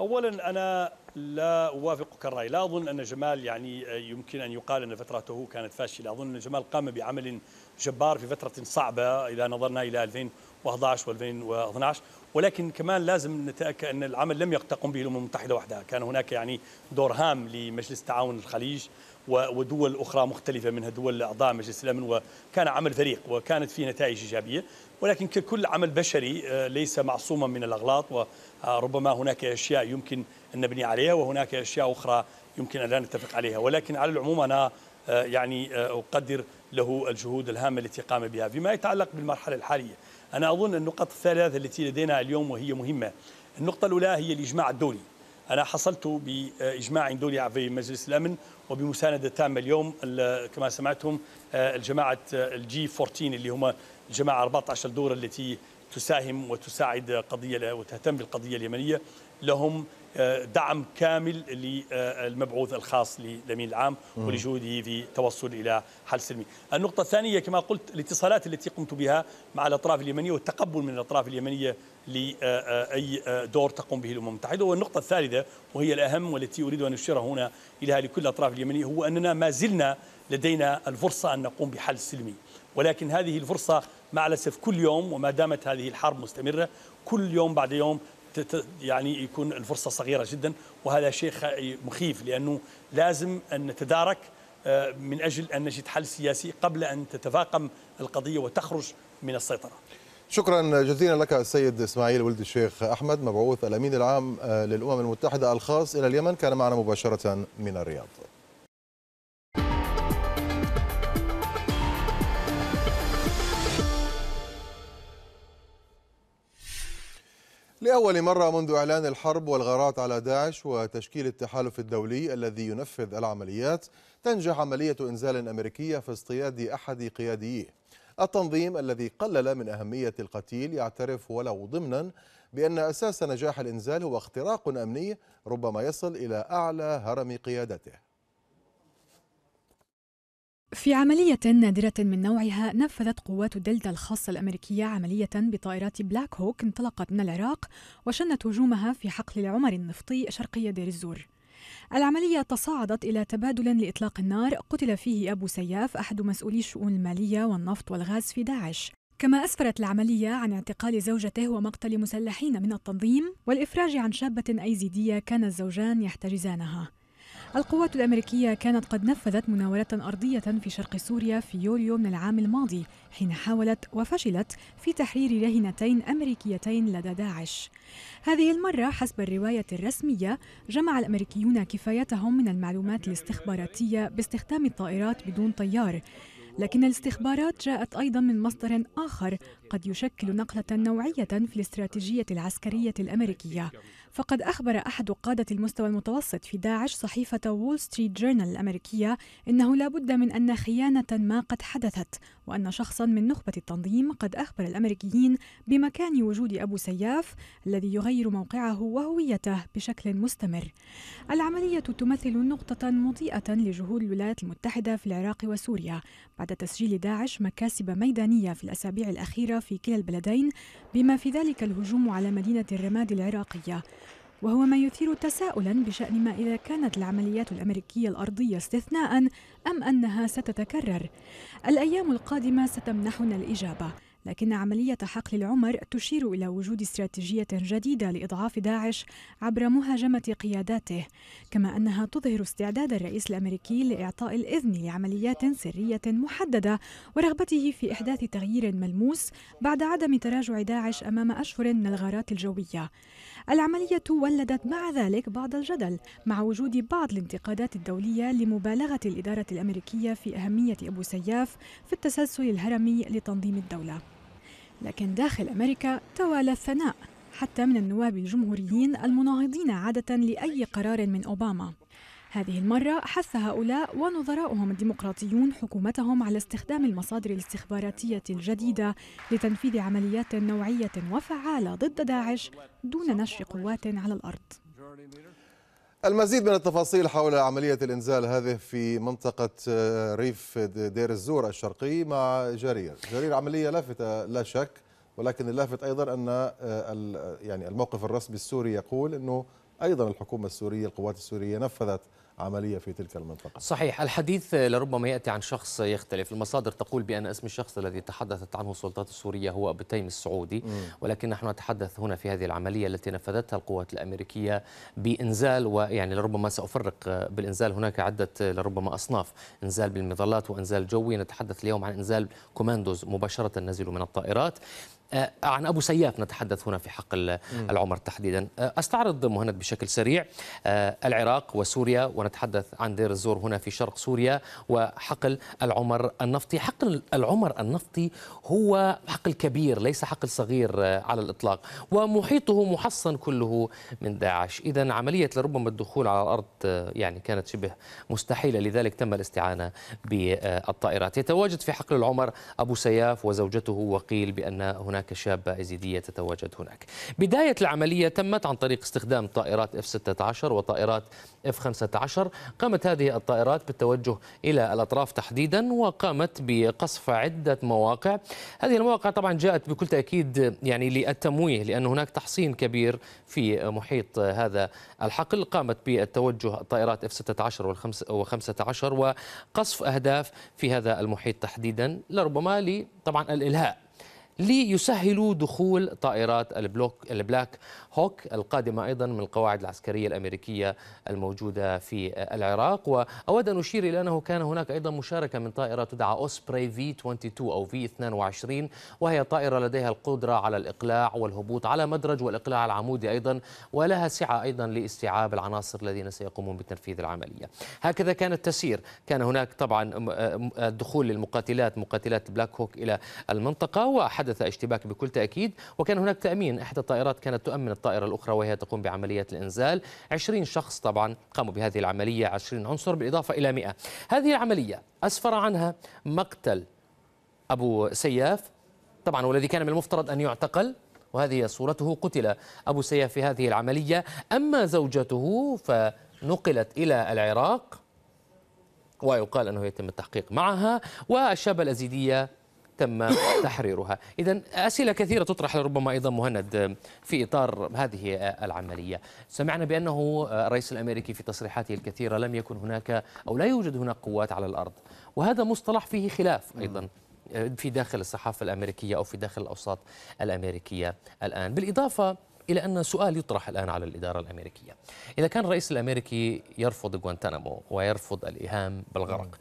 اولا انا لا اوافقك الراي، لا اظن ان جمال يعني يمكن ان يقال ان فترته كانت فاشله، اظن ان جمال قام بعمل جبار في فترة صعبة إذا نظرنا إلى 2011 و2012 ولكن كمان لازم نتأكد أن العمل لم يقتقم به الأمم المتحدة وحدها كان هناك يعني دور هام لمجلس تعاون الخليج ودول أخرى مختلفة منها دول أعضاء مجلس الأمن وكان عمل فريق وكانت فيه نتائج إيجابية ولكن ككل عمل بشري آه، ليس معصوما من الأغلاط وربما آه، هناك أشياء يمكن أن نبني عليها وهناك أشياء أخرى يمكن أن لا نتفق عليها ولكن على العموم أنا آه، يعني أقدر له الجهود الهامة التي قام بها فيما يتعلق بالمرحلة الحالية أنا أظن النقط الثلاثة التي لدينا اليوم وهي مهمة النقطة الأولى هي الإجماع الدولي أنا حصلت بإجماع دولي في مجلس الأمن وبمساندة تامة اليوم كما سمعتم آه، الجماعة آه، الجي 14 اللي هم الجماعة 14 دولة التي تساهم وتساعد قضية وتهتم بالقضية اليمنية لهم آه، دعم كامل للمبعوث الخاص للامين العام ولجهوده في توصل الى حل سلمي. النقطه الثانيه كما قلت الاتصالات التي قمت بها مع الاطراف اليمنيه والتقبل من الاطراف اليمنيه لاي دور تقوم به الامم المتحده، والنقطه الثالثه وهي الاهم والتي اريد ان اشير هنا اليها لكل الاطراف اليمنيه هو اننا ما زلنا لدينا الفرصه ان نقوم بحل سلمي، ولكن هذه الفرصه مع الاسف كل يوم وما دامت هذه الحرب مستمره كل يوم بعد يوم يعني يكون الفرصة صغيرة جدا وهذا شيء مخيف لأنه لازم أن نتدارك آه، من أجل أن نجد حل سياسي قبل أن تتفاقم القضية وتخرج من السيطرة شكرا جزيلا لك السيد إسماعيل ولد الشيخ أحمد مبعوث الأمين العام آه، للأمم المتحدة الخاص إلى اليمن كان معنا مباشرة من الرياض لأول مرة منذ إعلان الحرب والغارات على داعش وتشكيل التحالف الدولي الذي ينفذ العمليات تنجح عملية إنزال أمريكية في اصطياد أحد قياديه التنظيم الذي قلل من أهمية القتيل يعترف ولو ضمنا بأن أساس نجاح الإنزال هو اختراق أمني ربما يصل إلى أعلى هرم قيادته في عملية نادرة من نوعها نفذت قوات دلتا الخاصة الأمريكية عملية بطائرات بلاك هوك انطلقت من العراق وشنت هجومها في حقل العمر النفطي شرقي دير الزور العملية تصاعدت إلى تبادل لإطلاق النار قتل فيه أبو سياف أحد مسؤولي الشؤون المالية والنفط والغاز في داعش كما أسفرت العملية عن اعتقال زوجته ومقتل مسلحين من التنظيم والإفراج عن شابة أيزيدية كان الزوجان يحتجزانها القوات الأمريكية كانت قد نفذت مناورة أرضية في شرق سوريا في يوليو من العام الماضي حين حاولت وفشلت في تحرير رهينتين أمريكيتين لدى داعش هذه المرة حسب الرواية الرسمية جمع الأمريكيون كفايتهم من المعلومات الاستخباراتية باستخدام الطائرات بدون طيار لكن الاستخبارات جاءت أيضا من مصدر آخر قد يشكل نقلة نوعية في الاستراتيجية العسكرية الأمريكية فقد أخبر أحد قادة المستوى المتوسط في داعش صحيفة وول ستريت جورنال الأمريكية إنه لا بد من أن خيانة ما قد حدثت وأن شخصا من نخبة التنظيم قد أخبر الأمريكيين بمكان وجود أبو سياف الذي يغير موقعه وهويته بشكل مستمر. العملية تمثل نقطة مضيئة لجهود الولايات المتحدة في العراق وسوريا بعد تسجيل داعش مكاسب ميدانية في الأسابيع الأخيرة في كلا البلدين بما في ذلك الهجوم على مدينة الرماد العراقية وهو ما يثير تساؤلا بشأن ما إذا كانت العمليات الأمريكية الأرضية استثناء أم أنها ستتكرر الأيام القادمة ستمنحنا الإجابة لكن عملية حقل العمر تشير إلى وجود استراتيجية جديدة لإضعاف داعش عبر مهاجمة قياداته، كما أنها تظهر استعداد الرئيس الأمريكي لإعطاء الإذن لعمليات سرية محددة ورغبته في إحداث تغيير ملموس بعد عدم تراجع داعش أمام أشهر من الغارات الجوية. العملية ولدت مع ذلك بعض الجدل مع وجود بعض الانتقادات الدولية لمبالغة الإدارة الأمريكية في أهمية أبو سياف في التسلسل الهرمي لتنظيم الدولة لكن داخل أمريكا توالى الثناء حتى من النواب الجمهوريين المناهضين عادة لأي قرار من أوباما هذه المرة حث هؤلاء ونظراؤهم الديمقراطيون حكومتهم على استخدام المصادر الاستخباراتية الجديدة لتنفيذ عمليات نوعية وفعالة ضد داعش دون نشر قوات على الأرض المزيد من التفاصيل حول عملية الإنزال هذه في منطقة آه، ريف دير الزور الشرقي مع جرير جرير عملية لافتة لا شك ولكن اللافت أيضا أن آه، يعني الموقف الرسمي السوري يقول أنه أيضا الحكومة السورية القوات السورية نفذت عملية في تلك المنطقة صحيح الحديث لربما يأتي عن شخص يختلف المصادر تقول بأن اسم الشخص الذي تحدثت عنه السلطات السورية هو بتيم السعودي م. ولكن نحن نتحدث هنا في هذه العملية التي نفذتها القوات الأمريكية بإنزال ويعني لربما سأفرق بالإنزال هناك عدة لربما أصناف إنزال بالمظلات وإنزال جوي نتحدث اليوم عن إنزال كوماندوز مباشرة نزلوا من الطائرات آه، عن أبو سياف نتحدث هنا في حق العمر تحديدا آه، أستعرض مهند بشكل سريع آه، العراق وسوريا ونتحدث عن دير الزور هنا في شرق سوريا وحقل العمر النفطي حقل العمر النفطي هو حقل كبير ليس حقل صغير على الإطلاق ومحيطه محصن كله من داعش إذا عملية لربما الدخول على الأرض يعني كانت شبه مستحيلة لذلك تم الاستعانة بالطائرات يتواجد في حقل العمر أبو سياف وزوجته وقيل بأن هناك هناك شابة أيزيدية تتواجد هناك بداية العملية تمت عن طريق استخدام طائرات F-16 وطائرات F-15 قامت هذه الطائرات بالتوجه إلى الأطراف تحديدا وقامت بقصف عدة مواقع هذه المواقع طبعا جاءت بكل تأكيد يعني للتمويه لأن هناك تحصين كبير في محيط هذا الحقل قامت بالتوجه طائرات F-16 و15 وقصف أهداف في هذا المحيط تحديدا لربما لي طبعا الإلهاء ليسهلوا دخول طائرات البلوك البلاك هوك القادمة أيضا من القواعد العسكرية الأمريكية الموجودة في العراق وأود أن أشير إلى أنه كان هناك أيضا مشاركة من طائرة تدعى أوسبري في 22 أو في 22 وهي طائرة لديها القدرة على الإقلاع والهبوط على مدرج والإقلاع العمودي أيضا ولها سعة أيضا لاستيعاب العناصر الذين سيقومون بتنفيذ العملية هكذا كان تسير كان هناك طبعا آه، آه، دخول للمقاتلات مقاتلات بلاك هوك إلى المنطقة وحدث اشتباك بكل تأكيد وكان هناك تأمين إحدى الطائرات كانت تؤمن الطائرة الأخرى وهي تقوم بعملية الإنزال 20 شخص طبعا قاموا بهذه العملية 20 عنصر بالإضافة إلى 100 هذه العملية أسفر عنها مقتل أبو سياف طبعا والذي كان من المفترض أن يعتقل وهذه صورته قتل أبو سياف في هذه العملية أما زوجته فنقلت إلى العراق ويقال أنه يتم التحقيق معها والشابة الأزيدية تم تحريرها إذا أسئلة كثيرة تطرح ربما أيضا مهند آه، في إطار هذه آه، العملية سمعنا بأنه آه، الرئيس الأمريكي في تصريحاته الكثيرة لم يكن هناك أو لا يوجد هناك قوات على الأرض وهذا مصطلح فيه خلاف أيضا في داخل الصحافة الأمريكية أو في داخل الأوساط الأمريكية الآن بالإضافة إلى أن سؤال يطرح الآن على الإدارة الأمريكية إذا كان الرئيس الأمريكي يرفض غوانتانامو ويرفض الإيهام بالغرق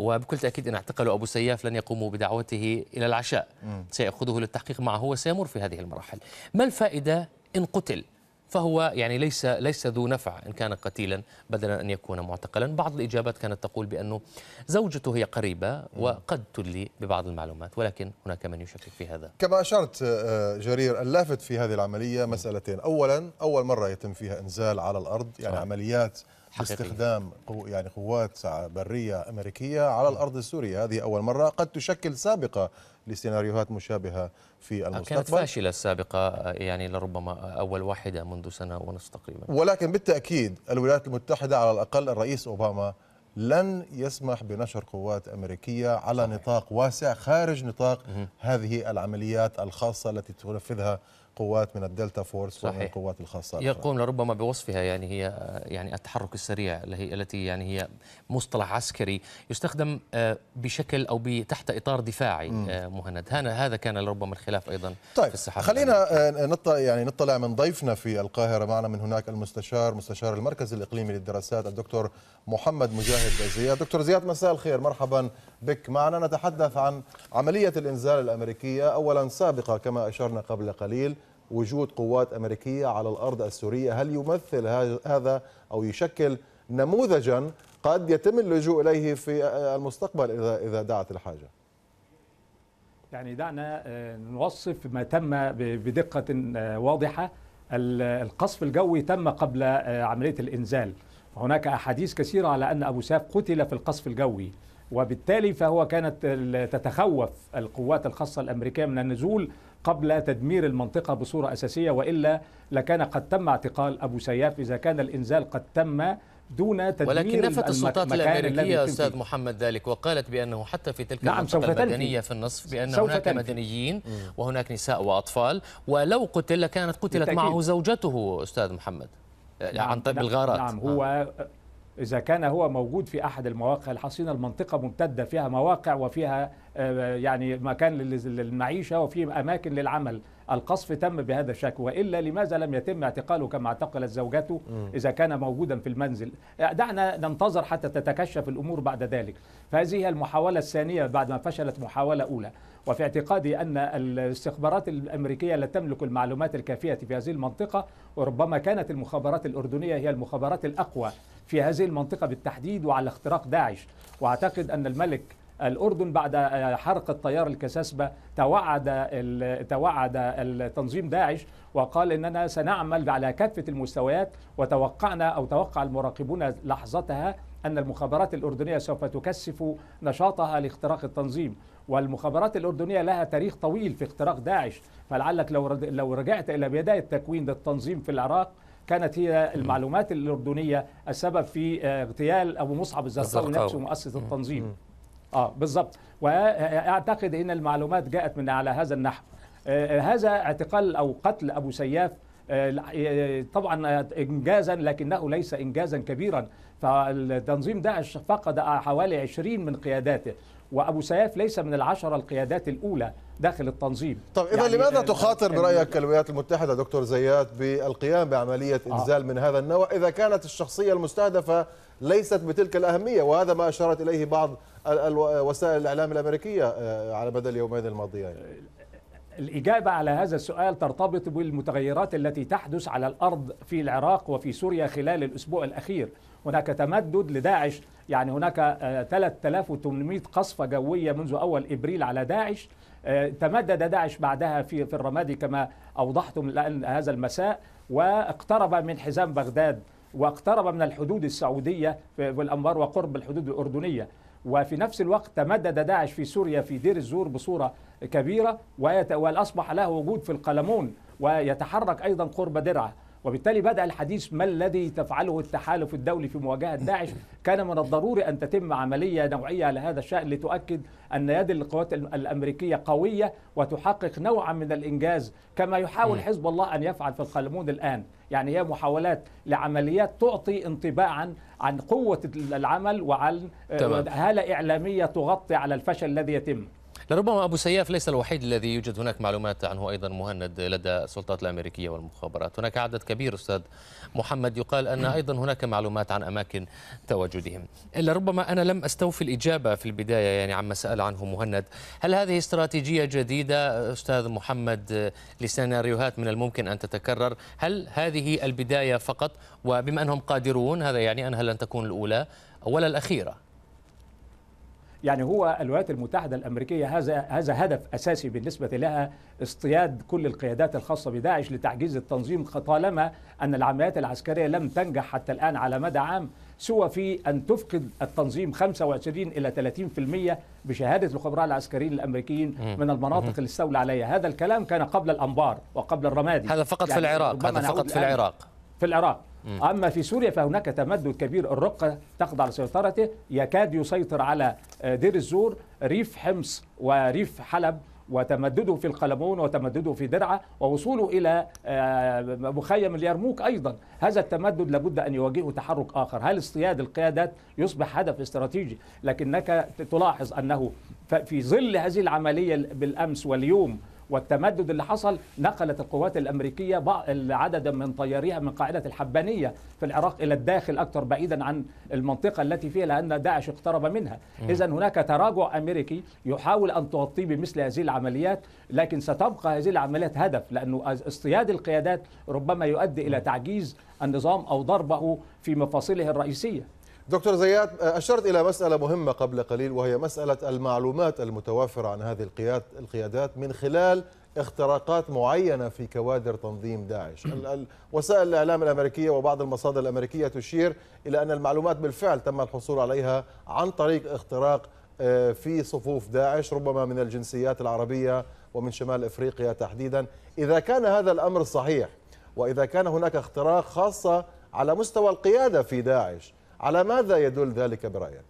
وبكل تأكيد إن اعتقلوا أبو سياف لن يقوموا بدعوته إلى العشاء سيأخذه للتحقيق معه وسيمر في هذه المراحل ما الفائدة إن قتل فهو يعني ليس ليس ذو نفع ان كان قتيلا بدلا ان يكون معتقلا، بعض الاجابات كانت تقول بانه زوجته هي قريبه وقد تلي ببعض المعلومات ولكن هناك من يشكك في هذا. كما اشرت آه، جرير اللافت في هذه العمليه مسالتين، اولا اول مره يتم فيها انزال على الارض يعني عمليات باستخدام قو يعني قوات برية أمريكية على الأرض السورية هذه أول مرة قد تشكل سابقة لسيناريوهات مشابهة في آه، المستقبل كانت فاشلة السابقة آه، يعني لربما أول واحدة منذ سنة ونصف تقريبا ولكن بالتأكيد الولايات المتحدة على الأقل الرئيس أوباما لن يسمح بنشر قوات أمريكية على صحيح. نطاق واسع خارج نطاق هذه العمليات الخاصة التي تنفذها قوات من الدلتا فورس صحيح. ومن القوات الخاصه يقوم لربما بوصفها يعني هي يعني التحرك السريع التي يعني هي مصطلح عسكري يستخدم آه، بشكل او تحت اطار دفاعي م. آه، مهند هذا كان لربما الخلاف ايضا طيب. في الساحه خلينا آه، نطلع يعني نطلع من ضيفنا في القاهره معنا من هناك المستشار مستشار المركز الاقليمي للدراسات الدكتور محمد مجاهد زياد دكتور زياد مساء الخير مرحبا بك معنا نتحدث عن عمليه الانزال الامريكيه اولا سابقه كما اشرنا قبل قليل وجود قوات أمريكية على الأرض السورية هل يمثل هذا أو يشكل نموذجا قد يتم اللجوء إليه في المستقبل إذا دعت الحاجة يعني دعنا آه، نوصف ما تم بدقة آه، واضحة القصف الجوي تم قبل آه، عملية الإنزال هناك أحاديث كثيرة على أن أبو ساف قتل في القصف الجوي وبالتالي فهو كانت تتخوف القوات الخاصة الأمريكية من النزول قبل تدمير المنطقة بصورة أساسية وإلا لكان قد تم اعتقال أبو سياف إذا كان الإنزال قد تم دون تدمير ولكن نفت السلطات الأمريكية أستاذ محمد ذلك وقالت بأنه حتى في تلك نعم المنطقة المدنية في النصف بأن هناك تنفي. مدنيين وهناك نساء وأطفال ولو قتل كانت قتلت بالتأكيد. معه زوجته أستاذ محمد نعم عن طريق نعم الغارات نعم هو آه. إذا كان هو موجود في أحد المواقع الحصينة المنطقة ممتدة فيها مواقع وفيها آه، يعني مكان للمعيشة وفيه أماكن للعمل القصف تم بهذا الشكل وإلا لماذا لم يتم اعتقاله كما اعتقلت زوجته إذا كان موجودا في المنزل آه، دعنا ننتظر حتى تتكشف الأمور بعد ذلك فهذه هي المحاولة الثانية بعد ما فشلت محاولة أولى وفي اعتقادي أن الاستخبارات الأمريكية لا تملك المعلومات الكافية في هذه المنطقة وربما كانت المخابرات الأردنية هي المخابرات الأقوى في هذه المنطقة بالتحديد وعلى اختراق داعش وأعتقد أن الملك الأردن بعد آه، حرق الطيار الكساسبة توعد توعد التنظيم داعش وقال إننا سنعمل على كافة المستويات وتوقعنا أو توقع المراقبون لحظتها أن المخابرات الأردنية سوف تكثف نشاطها لاختراق التنظيم والمخابرات الأردنية لها تاريخ طويل في اختراق داعش فلعلك لو لو رجعت إلى بداية تكوين التنظيم في العراق كانت هي المعلومات الأردنية السبب في اغتيال أبو مصعب الزرقاوي نفسه مؤسس التنظيم اه بالظبط واعتقد ان المعلومات جاءت من على هذا النحو آه، آه، هذا اعتقال او قتل ابو سياف آه، طبعا انجازا لكنه ليس انجازا كبيرا فالتنظيم داعش فقد حوالي 20 من قياداته وابو سياف ليس من العشره القيادات الاولى داخل التنظيم طب اذا يعني لماذا تخاطر برايك الولايات المتحده دكتور زيات بالقيام بعمليه آه. انزال آه. من هذا النوع اذا كانت الشخصيه المستهدفه ليست بتلك الاهميه وهذا ما اشارت اليه بعض وسائل الاعلام الامريكيه آه، على مدى اليومين الماضيين الإجابة على هذا السؤال ترتبط بالمتغيرات التي تحدث على الأرض في العراق وفي سوريا خلال الأسبوع الأخير هناك تمدد لداعش يعني هناك 3800 آه، قصفة جوية منذ أول إبريل على داعش آه، تمدد داعش بعدها في في الرمادي كما أوضحتم الآن هذا المساء واقترب من حزام بغداد واقترب من الحدود السعودية في الأنبار وقرب الحدود الأردنية وفي نفس الوقت تمدد داعش في سوريا في دير الزور بصورة كبيرة وأصبح له وجود في القلمون ويتحرك أيضا قرب درعا وبالتالي بدأ الحديث ما الذي تفعله التحالف الدولي في مواجهة داعش كان من الضروري أن تتم عملية نوعية على هذا الشأن لتؤكد أن يد القوات الأمريكية قوية وتحقق نوعا من الإنجاز كما يحاول حزب الله أن يفعل في الخلمون الآن يعني هي محاولات لعمليات تعطي انطباعا عن قوة العمل وعن آه، هالة إعلامية تغطي على الفشل الذي يتم لربما أبو سياف ليس الوحيد الذي يوجد هناك معلومات عنه أيضا مهند لدى السلطات الأمريكية والمخابرات هناك عدد كبير أستاذ محمد يقال أن أيضا هناك معلومات عن أماكن تواجدهم لربما أنا لم أستوفي الإجابة في البداية يعني عما سأل عنه مهند هل هذه استراتيجية جديدة أستاذ محمد لسيناريوهات من الممكن أن تتكرر هل هذه البداية فقط وبما أنهم قادرون هذا يعني أنها لن تكون الأولى ولا الأخيرة يعني هو الولايات المتحدة الأمريكية هذا هذا هدف أساسي بالنسبة لها اصطياد كل القيادات الخاصة بداعش لتعجيز التنظيم طالما أن العمليات العسكرية لم تنجح حتى الآن على مدى عام سوى في أن تفقد التنظيم 25 إلى 30% بشهادة الخبراء العسكريين الأمريكيين من المناطق اللي استولى عليها هذا الكلام كان قبل الأنبار وقبل الرمادي هذا فقط يعني في العراق هذا فقط في العراق في العراق أما في سوريا فهناك تمدد كبير الرقة تخضع لسيطرته يكاد يسيطر على آه، دير الزور ريف حمص وريف حلب وتمدده في القلمون وتمدده في درعا ووصوله الى آه، مخيم اليرموك ايضا هذا التمدد لابد ان يواجهه تحرك اخر هل اصطياد القيادات يصبح هدف استراتيجي لكنك تلاحظ انه في ظل هذه العمليه بالامس واليوم والتمدد اللي حصل نقلت القوات الأمريكية عددا من طياريها من قاعدة الحبانية في العراق إلى الداخل أكثر بعيدا عن المنطقة التي فيها لأن داعش اقترب منها إذا هناك تراجع أمريكي يحاول أن تغطيه بمثل هذه العمليات لكن ستبقى هذه العمليات هدف لأنه اصطياد القيادات ربما يؤدي إلى تعجيز النظام أو ضربه في مفاصله الرئيسية دكتور زياد آه، أشرت إلى مسألة مهمة قبل قليل وهي مسألة المعلومات المتوافرة عن هذه القيادات من خلال اختراقات معينة في كوادر تنظيم داعش وسائل الإعلام الأمريكية وبعض المصادر الأمريكية تشير إلى أن المعلومات بالفعل تم الحصول عليها عن طريق اختراق آه، في صفوف داعش ربما من الجنسيات العربية ومن شمال إفريقيا تحديدا إذا كان هذا الأمر صحيح وإذا كان هناك اختراق خاصة على مستوى القيادة في داعش على ماذا يدل ذلك برأيك؟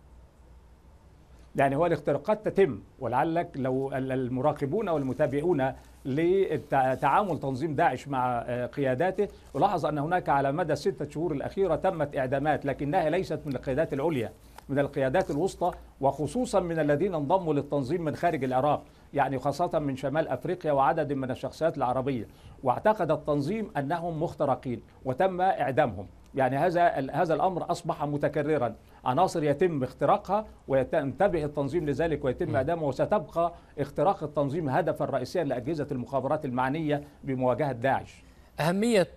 يعني هو الاختراقات تتم ولعلك لو المراقبون او المتابعون لتعامل تنظيم داعش مع آه، قياداته ولاحظ ان هناك على مدى الستة شهور الاخيره تمت اعدامات لكنها ليست من القيادات العليا من القيادات الوسطى وخصوصا من الذين انضموا للتنظيم من خارج العراق يعني خاصة من شمال أفريقيا وعدد من الشخصيات العربية واعتقد التنظيم أنهم مخترقين وتم إعدامهم يعني هذا هذا الامر اصبح متكررا عناصر يتم اختراقها وينتبه التنظيم لذلك ويتم اعدامه وستبقى اختراق التنظيم هدفا رئيسيا لاجهزه المخابرات المعنيه بمواجهه داعش أهمية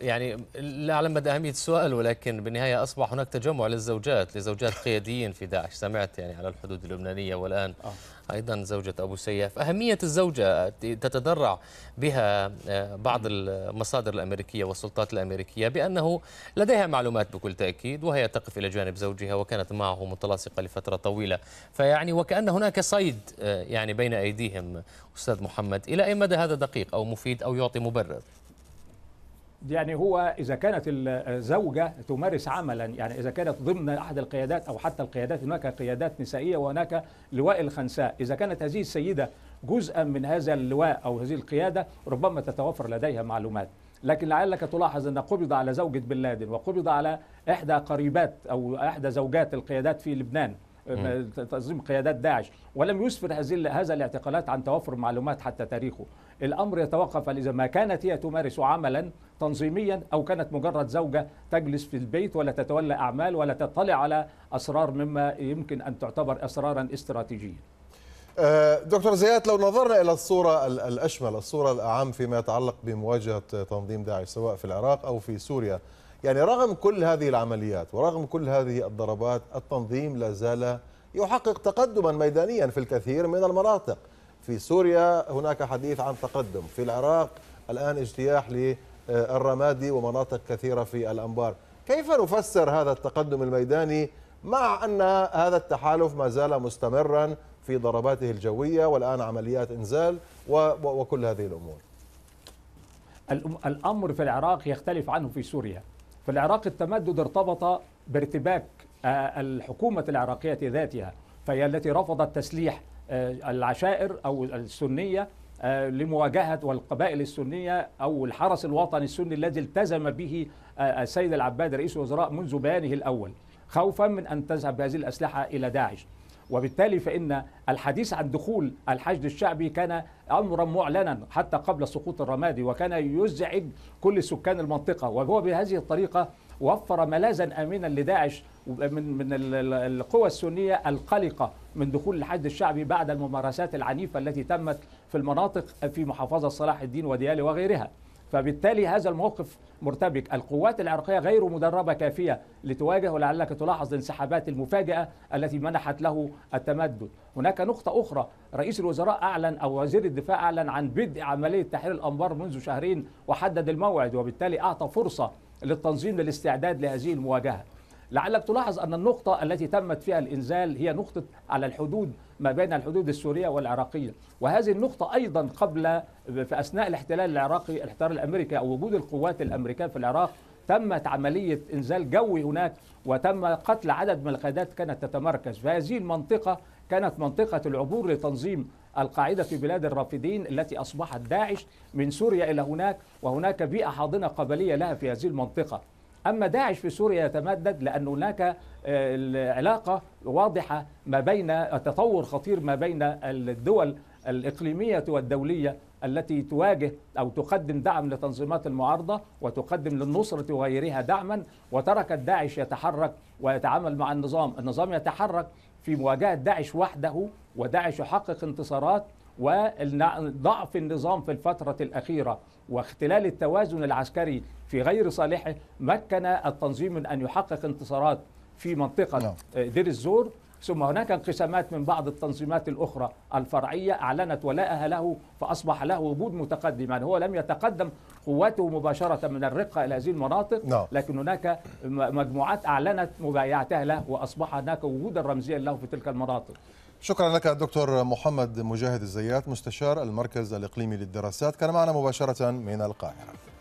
يعني لا أعلم مدى أهمية السؤال ولكن بالنهاية أصبح هناك تجمع للزوجات لزوجات قياديين في داعش سمعت يعني على الحدود اللبنانية والآن آه. أيضا زوجة أبو سياف أهمية الزوجة تتدرع بها آه، بعض المصادر الأمريكية والسلطات الأمريكية بأنه لديها معلومات بكل تأكيد وهي تقف إلى جانب زوجها وكانت معه متلاصقة لفترة طويلة فيعني وكأن هناك صيد آه، يعني بين أيديهم أستاذ محمد إلى أي مدى هذا دقيق أو مفيد أو يعطي مبرر يعني هو إذا كانت الزوجة تمارس عملا يعني إذا كانت ضمن أحد القيادات أو حتى القيادات هناك قيادات نسائية وهناك لواء الخنساء إذا كانت هذه السيدة جزءا من هذا اللواء أو هذه القيادة ربما تتوفر لديها معلومات لكن لعلك تلاحظ أن قبض على زوجة بن لادن وقبض على إحدى قريبات أو إحدى زوجات القيادات في لبنان تنظيم قيادات داعش ولم يسفر هذه هذا الاعتقالات عن توفر معلومات حتى تاريخه الأمر يتوقف إذا ما كانت هي تمارس عملا تنظيميا أو كانت مجرد زوجة تجلس في البيت ولا تتولى أعمال ولا تطلع على أسرار مما يمكن أن تعتبر أسرارا استراتيجية آه، دكتور زياد لو نظرنا إلى الصورة الأشمل الصورة الأعم فيما يتعلق بمواجهة تنظيم داعش سواء في العراق أو في سوريا يعني رغم كل هذه العمليات ورغم كل هذه الضربات التنظيم لا زال يحقق تقدما ميدانيا في الكثير من المناطق في سوريا هناك حديث عن تقدم في العراق الآن اجتياح للرمادي ومناطق كثيرة في الأنبار كيف نفسر هذا التقدم الميداني مع أن هذا التحالف ما زال مستمرا في ضرباته الجوية والآن عمليات إنزال وكل هذه الأمور الأمر في العراق يختلف عنه في سوريا في العراق التمدد ارتبط بارتباك آه، الحكومة العراقية ذاتها فهي التي رفضت تسليح آه، العشائر أو السنية آه، لمواجهة والقبائل السنية أو الحرس الوطني السني الذي التزم به السيد العباد رئيس الوزراء منذ بيانه الأول خوفا من أن تذهب هذه الأسلحة إلى داعش وبالتالي فإن الحديث عن دخول الحشد الشعبي كان أمرا معلنا حتى قبل سقوط الرمادي وكان يزعج كل سكان المنطقة وهو بهذه الطريقة وفر ملاذا امنا لداعش من من القوى السنيه القلقه من دخول الحشد الشعبي بعد الممارسات العنيفه التي تمت في المناطق في محافظه صلاح الدين وديالي وغيرها. فبالتالي هذا الموقف مرتبك القوات العراقية غير مدربة كافية لتواجه ولعلك تلاحظ الانسحابات المفاجئة التي منحت له التمدد هناك نقطة أخرى رئيس الوزراء أعلن أو وزير الدفاع أعلن عن بدء عملية تحرير الأنبار منذ شهرين وحدد الموعد وبالتالي أعطى فرصة للتنظيم للاستعداد لهذه المواجهة لعلك تلاحظ أن النقطة التي تمت فيها الإنزال هي نقطة على الحدود ما بين الحدود السورية والعراقية وهذه النقطة أيضا قبل في أثناء الاحتلال العراقي الاحتلال الأمريكي أو وجود القوات الأمريكية في العراق تمت عملية إنزال جوي هناك وتم قتل عدد من القيادات كانت تتمركز فهذه المنطقة كانت منطقة العبور لتنظيم القاعدة في بلاد الرافدين التي أصبحت داعش من سوريا إلى هناك وهناك بيئة حاضنة قبلية لها في هذه المنطقة أما داعش في سوريا يتمدد لأن هناك آه، العلاقة واضحة ما بين تطور خطير ما بين الدول الإقليمية والدولية التي تواجه أو تقدم دعم لتنظيمات المعارضة وتقدم للنصرة وغيرها دعما وتركت داعش يتحرك ويتعامل مع النظام النظام يتحرك في مواجهة داعش وحده وداعش يحقق انتصارات وضعف النظام في الفترة الأخيرة واختلال التوازن العسكري في غير صالحه مكن التنظيم من أن يحقق انتصارات في منطقة نعم. دير الزور ثم هناك انقسامات من بعض التنظيمات الأخرى الفرعية أعلنت ولاءها له فأصبح له وجود متقدم يعني هو لم يتقدم قواته مباشرة من الرقة إلى هذه المناطق نعم. لكن هناك مجموعات أعلنت مبايعتها له وأصبح هناك وجودا رمزيا له في تلك المناطق شكرا لك الدكتور محمد مجاهد الزيات مستشار المركز الإقليمي للدراسات كان معنا مباشرة من القاهرة